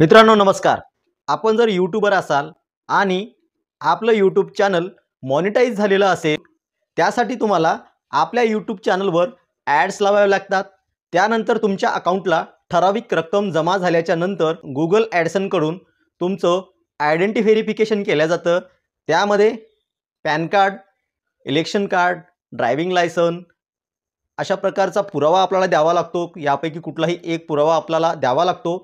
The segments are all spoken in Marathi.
मित्रांनो नमस्कार आपण जर यूट्यूबर असाल आणि आपलं यूट्यूब चॅनल मॉनिटाईज झालेलं असेल त्यासाठी तुम्हाला आपल्या यूट्यूब चॅनलवर ॲड्स लावावे लागतात त्यानंतर तुमच्या अकाउंटला ठराविक रक्कम जमा झाल्याच्या नंतर गुगल ॲडसनकडून तुमचं आयडेंटी व्हेरिफिकेशन केलं जातं त्यामध्ये PAN card election card driving licence अशा प्रकारचा पुरावा आपल्याला द्यावा लागतो यापैकी कुठलाही एक पुरावा आपल्याला द्यावा लागतो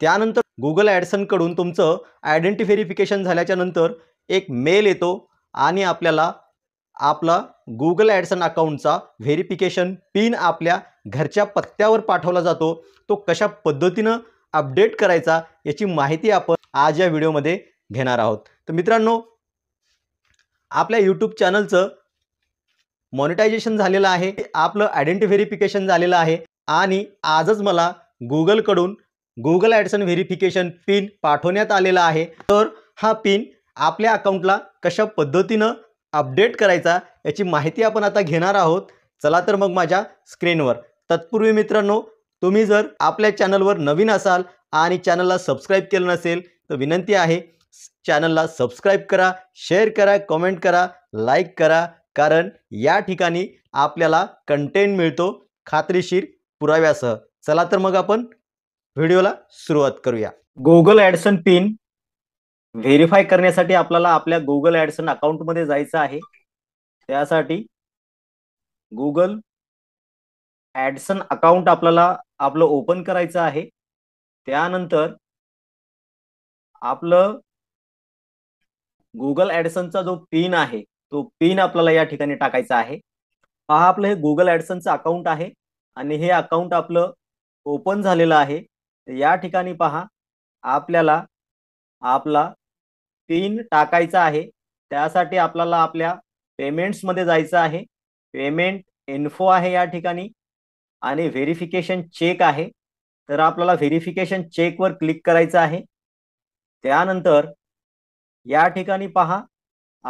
त्यानंतर गुगल ॲडसनकडून तुमचं आयडेंटी व्हेरिफिकेशन झाल्याच्या नंतर एक मेल येतो आणि आपल्याला आपला गुगल ॲडसन अकाउंटचा व्हेरिफिकेशन पिन आपल्या घरच्या पत्त्यावर पाठवला जातो तो कशा पद्धतीनं अपडेट करायचा याची माहिती आपण आज या व्हिडिओमध्ये घेणार आहोत तर मित्रांनो आपल्या यूट्यूब चॅनलचं मॉनिटायझेशन झालेलं आहे आपलं आयडेंटी व्हेरिफिकेशन झालेलं आहे आणि आजच मला गुगलकडून गुगल ॲडसन व्हेरिफिकेशन पिन पाठवण्यात आलेला आहे तर हा पिन आपल्या अकाउंटला कशा पद्धतीनं अपडेट करायचा याची माहिती आपण आता घेणार आहोत चला तर मग माझ्या स्क्रीनवर तत्पूर्वी मित्रांनो तुम्ही जर आपल्या चॅनलवर नवीन असाल आणि चॅनलला सबस्क्राईब केलं नसेल तर विनंती आहे चॅनलला सबस्क्राईब करा शेअर करा कमेंट करा लाईक करा कारण या ठिकाणी आपल्याला कंटेंट मिळतो खात्रीशीर पुराव्यासह चला तर मग आपण व्हिडिओला सुरुवात करूया गुगल ऍडसन पिन व्हेरीफाय करण्यासाठी आपल्याला आपल्या गुगल ऍडसन अकाउंट मध्ये जायचं आहे त्यासाठी गुगल ऍडसन अकाउंट आपल्याला आपलं ओपन करायचं आहे त्यानंतर आपलं गुगल ऍडसनचा जो पिन आहे तो पिन आपल्याला या ठिकाणी टाकायचा आहे पहा आपलं हे गुगल ऍडसनचं अकाउंट आहे आणि हे अकाउंट आपलं ओपन झालेलं आहे या ठिकाणी पहा आपल्याला आपला पिन टाकायचा आहे त्यासाठी आपल्याला आपल्या पेमेंट्समध्ये जायचं आहे पेमेंट इन्फो आहे या ठिकाणी आणि व्हेरिफिकेशन चेक आहे तर आपल्याला व्हेरिफिकेशन चेकवर क्लिक करायचं आहे त्यानंतर या ठिकाणी पहा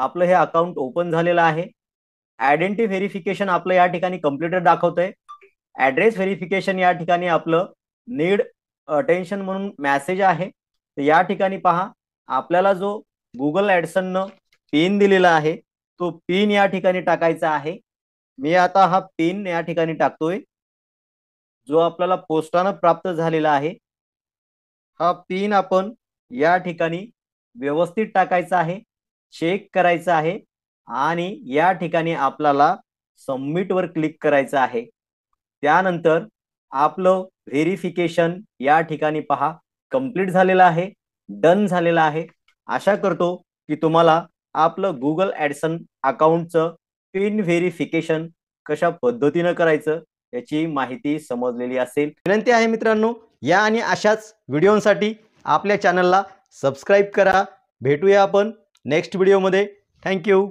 आपलं हे अकाउंट ओपन झालेलं आहे आयडेंटिटी व्हेरिफिकेशन आपलं या ठिकाणी कम्प्युटर दाखवतंय ॲड्रेस व्हेरिफिकेशन या ठिकाणी आपलं नीड अटेन्शन म्हणून मॅसेज आहे तर या ठिकाणी पहा आपल्याला जो गुगल ॲडसननं पिन दिलेला आहे तो पिन या ठिकाणी टाकायचा आहे मी आता हा पिन या ठिकाणी टाकतोय जो आपल्याला पोस्टानं प्राप्त झालेला आहे हा पिन आपण या ठिकाणी व्यवस्थित टाकायचा आहे चेक करायचा आहे आणि या ठिकाणी आपल्याला सबमिटवर क्लिक करायचं आहे त्यानंतर आपलं व्हेरिफिकेशन या ठिकाणी पहा कंप्लीट झालेलं आहे डन झालेलं आहे आशा करतो की तुम्हाला आपलं गुगल ॲडसन अकाउंटचं पिन व्हेरिफिकेशन कशा पद्धतीनं करायचं याची माहिती समजलेली असेल विनंती आहे मित्रांनो या आणि अशाच व्हिडिओसाठी आपल्या चॅनलला सबस्क्राईब करा भेटूया आपण नेक्स्ट व्हिडिओमध्ये थँक्यू